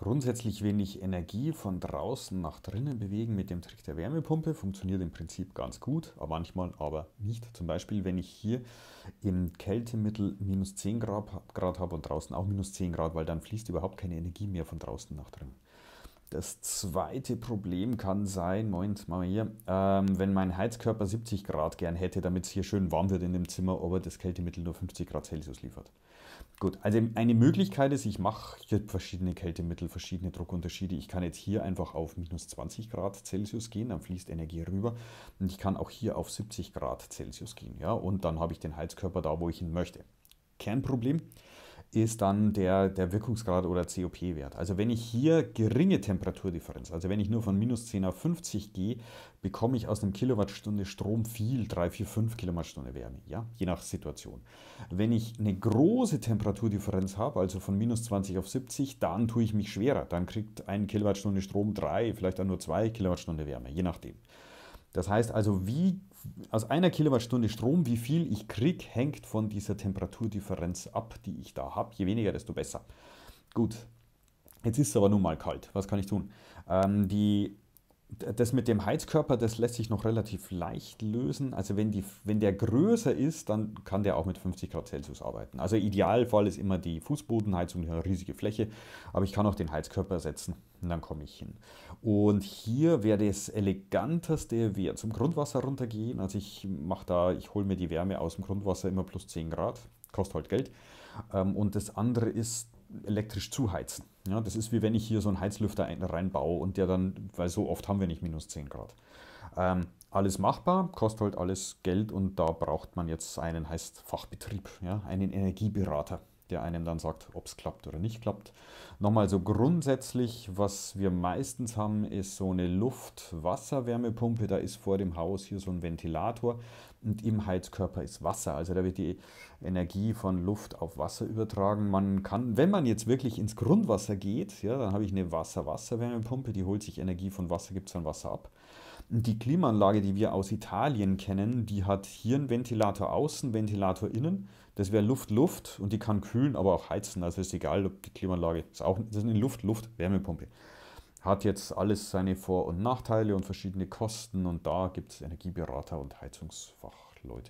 grundsätzlich wenig Energie von draußen nach drinnen bewegen mit dem Trick der Wärmepumpe. Funktioniert im Prinzip ganz gut, aber manchmal aber nicht. Zum Beispiel, wenn ich hier im Kältemittel minus 10 Grad, Grad habe und draußen auch minus 10 Grad, weil dann fließt überhaupt keine Energie mehr von draußen nach drinnen. Das zweite Problem kann sein, Moment, machen hier, ähm, wenn mein Heizkörper 70 Grad gern hätte, damit es hier schön warm wird in dem Zimmer, aber das Kältemittel nur 50 Grad Celsius liefert. Gut, also eine Möglichkeit ist, ich mache hier verschiedene Kältemittel, verschiedene Druckunterschiede. Ich kann jetzt hier einfach auf minus 20 Grad Celsius gehen, dann fließt Energie rüber. Und ich kann auch hier auf 70 Grad Celsius gehen, ja, und dann habe ich den Heizkörper da, wo ich ihn möchte. Kernproblem, ist dann der, der Wirkungsgrad oder COP-Wert. Also wenn ich hier geringe Temperaturdifferenz, also wenn ich nur von minus 10 auf 50 gehe, bekomme ich aus einem Kilowattstunde Strom viel, 3, 4, 5 Kilowattstunde Wärme, ja? je nach Situation. Wenn ich eine große Temperaturdifferenz habe, also von minus 20 auf 70, dann tue ich mich schwerer. Dann kriegt ein Kilowattstunde Strom 3, vielleicht auch nur 2 Kilowattstunde Wärme, je nachdem. Das heißt also, wie aus einer Kilowattstunde Strom, wie viel ich kriege, hängt von dieser Temperaturdifferenz ab, die ich da habe. Je weniger, desto besser. Gut, jetzt ist es aber nun mal kalt. Was kann ich tun? Ähm, die das mit dem Heizkörper, das lässt sich noch relativ leicht lösen. Also wenn, die, wenn der größer ist, dann kann der auch mit 50 Grad Celsius arbeiten. Also Idealfall ist immer die Fußbodenheizung, eine riesige Fläche, aber ich kann auch den Heizkörper setzen und dann komme ich hin. Und hier wäre das eleganteste, wäre zum Grundwasser runtergehen. Also ich mache da, ich hole mir die Wärme aus dem Grundwasser immer plus 10 Grad, kostet halt Geld. Ähm, und das andere ist elektrisch zuheizen. Ja, das ist wie wenn ich hier so einen Heizlüfter reinbaue und der dann, weil so oft haben wir nicht minus 10 Grad. Ähm, alles machbar, kostet halt alles Geld und da braucht man jetzt einen, heißt Fachbetrieb, ja, einen Energieberater der einem dann sagt, ob es klappt oder nicht klappt. Nochmal so grundsätzlich, was wir meistens haben, ist so eine Luft-Wasser-Wärmepumpe. Da ist vor dem Haus hier so ein Ventilator und im Heizkörper ist Wasser. Also da wird die Energie von Luft auf Wasser übertragen. Man kann, wenn man jetzt wirklich ins Grundwasser geht, ja, dann habe ich eine Wasser-Wasser-Wärmepumpe, die holt sich Energie von Wasser, gibt es dann Wasser ab. Die Klimaanlage, die wir aus Italien kennen, die hat hier einen Ventilator außen, Ventilator innen. Das wäre Luft-Luft und die kann kühlen, aber auch heizen. Also ist egal, ob die Klimaanlage ist auch das ist eine Luft-Luft-Wärmepumpe. Hat jetzt alles seine Vor- und Nachteile und verschiedene Kosten und da gibt es Energieberater und Heizungsfachleute.